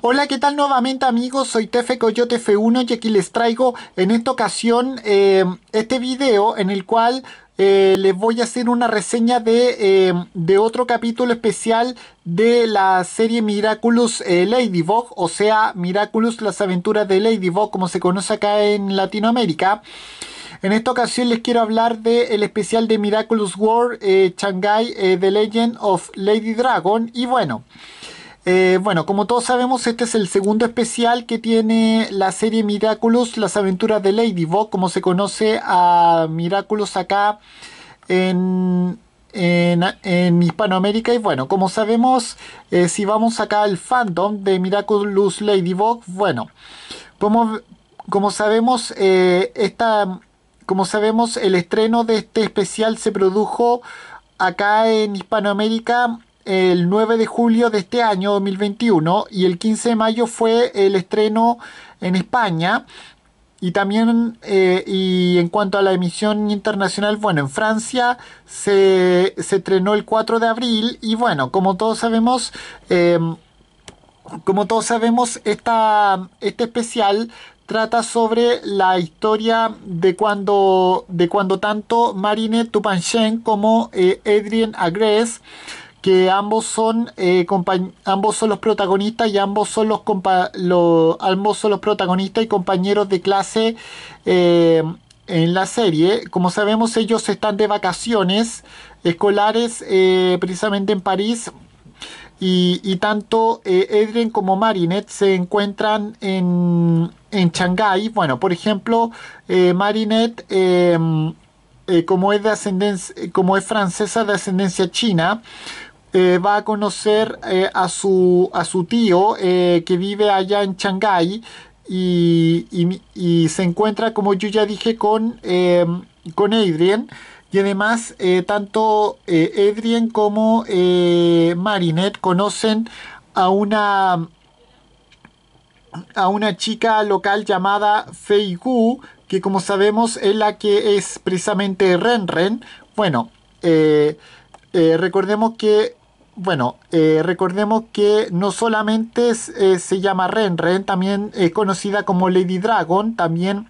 Hola, ¿qué tal nuevamente amigos? Soy Tefe Coyote F1 y aquí les traigo en esta ocasión eh, este video en el cual eh, les voy a hacer una reseña eh, de, otro capítulo especial de la serie Miraculous Ladybug, o sea, Miraculous las aventuras de Ladybug, como se conoce acá en Latinoamérica. En esta ocasión les quiero hablar del el especial de Miraculous World Shanghai The Legend of Lady Dragon. Y bueno, eh, bueno, como todos sabemos, este es el segundo especial que tiene la serie Miraculous, las aventuras de Ladybug, como se conoce a Miraculous acá en, en, Hispanoamérica. Y bueno, como sabemos, eh, si vamos acá al fandom de Miraculous Ladybug, bueno, como, como sabemos, eh, como sabemos, el estreno de este especial se produjo acá en Hispanoamérica el 9 de julio de este año 2021 y el 15 de mayo fue el estreno en España y también, eh, y en cuanto a la emisión internacional, bueno, en Francia se, estrenó el 4 de abril y bueno, como todos sabemos, eh, como todos sabemos, este especial trata sobre la historia de cuando, de cuando tanto Marine Tupanchen como eh, Adrien Agres que ambos son eh, ambos son los protagonistas y ambos son los los protagonistas y compañeros de clase eh, en la serie. Como sabemos, ellos están de vacaciones escolares eh, precisamente en París. Y, tanto Edren como Marinette se encuentran en, en Shanghái. Bueno, por ejemplo, Marinette, como, es de ascendencia, como es francesa de ascendencia china, eh, va a conocer eh, a, su, a su tío eh, que vive allá en Shanghái y, se encuentra, como yo ya dije, con, em, con Adrien. Y además, tanto Adrien como Marinette conocen a una, a una chica local llamada Fei Gu, que como sabemos es la que es precisamente Renren. Bueno, recordemos que bueno, eh, recordemos que no solamente eh, se llama Ren, Ren también es conocida como Lady Dragon, también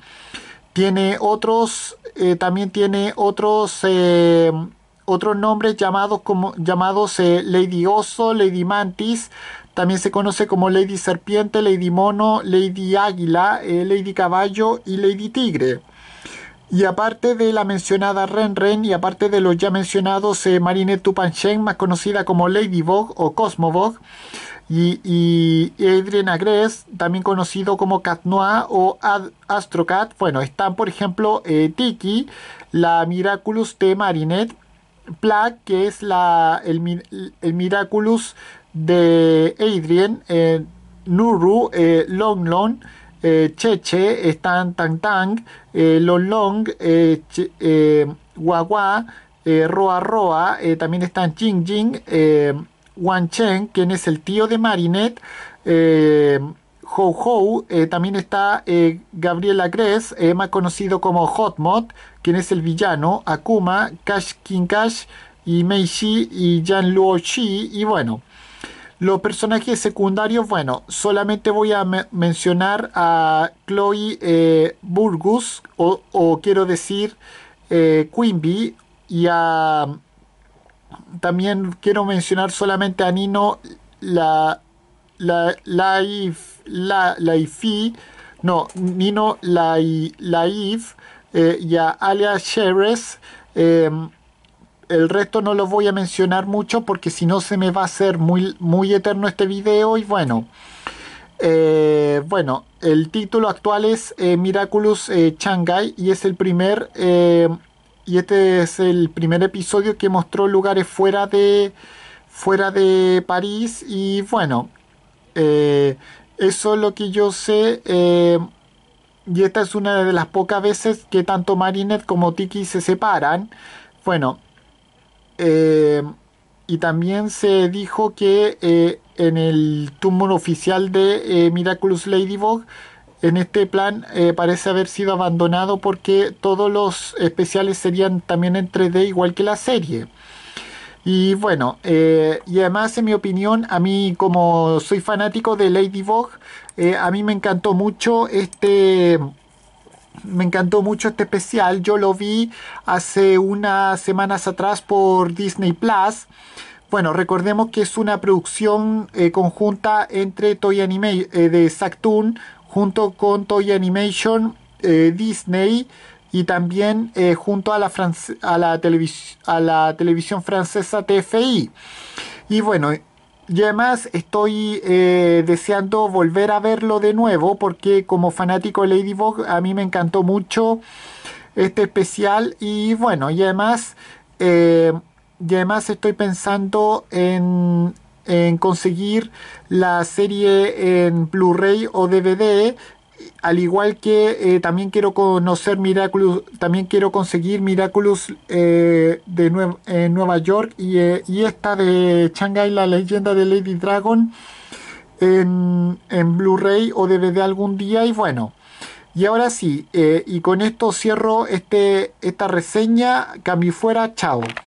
tiene otros, eh, también tiene otros, otros nombres llamados como llamados Lady Oso, Lady Mantis, también se conoce como Lady Serpiente, Lady Mono, Lady Águila, Lady Caballo y Lady Tigre. Y aparte de la mencionada Ren Ren y aparte de los ya mencionados Marinette eh, Marine Tupanchen, más conocida como Ladybug o Cosmobug, y, y Adrian Agres, también conocido como Cat Noir o Astrocat, bueno, están por ejemplo eh, Tiki, la Miraculous de Marinette, Plaque que es la, el, Miraculous de Adrien, eh, Nuru, Long Long, eh, che Che, están Tang Tang, eh, Long Long, eh, Guagua, eh, Roa Roa, también están Jing Jing, Wan Cheng, quien es el tío de Marinette, Hou Hou, también está Gabriela Gress, más conocido como Hotmod, quien es el villano, Akuma, Cash King Cash y Mei y Yan Luo Shi, y bueno. Los personajes secundarios, bueno, solamente voy a mencionar a Chloe eh, Burgus o, quiero decir eh, Quimby, y a. También quiero mencionar solamente a Nino la, la, la, Laifi, no, Nino La Laif, eh, y a Alia Sheres. Em, el resto no lo voy a mencionar mucho porque si no se me va a hacer muy, muy eterno este video y bueno. Eh, bueno, el título actual es eh, Miraculous eh, Shanghai y es el primer y este es el primer episodio que mostró lugares fuera de fuera de París y bueno eso es lo que yo sé y esta es una de las pocas veces que tanto Marinette como Tiki se separan bueno eh, y también se dijo que eh, en el túmulo oficial de eh, Miraculous Ladybug, en este plan parece haber sido abandonado porque todos los especiales serían también en 3D igual que la serie. Y bueno, y además en mi opinión, a mí como soy fanático de Ladybug, a mí me encantó mucho este me encantó mucho este especial. Yo lo vi hace unas semanas atrás por Disney Plus. Bueno, recordemos que es una producción eh, conjunta entre Toy Animation eh, de Zactoon, junto con Toy Animation eh, Disney y también junto a la, a la, a la televisión francesa TFI. Y bueno, y además estoy eh, deseando volver a verlo de nuevo porque como fanático de Ladybug a mí me encantó mucho este especial y bueno, y además, eh, y además estoy pensando en, en conseguir la serie en Blu-ray o DVD al igual que eh, también quiero conocer Miraculous, también quiero conseguir Miraculous eh, de Nueva York y, eh, y, esta de Shanghai, la leyenda de Lady Dragon en, en Blu-ray o DVD algún día y bueno. Y ahora sí, y con esto cierro este, esta reseña, que fuera, chao.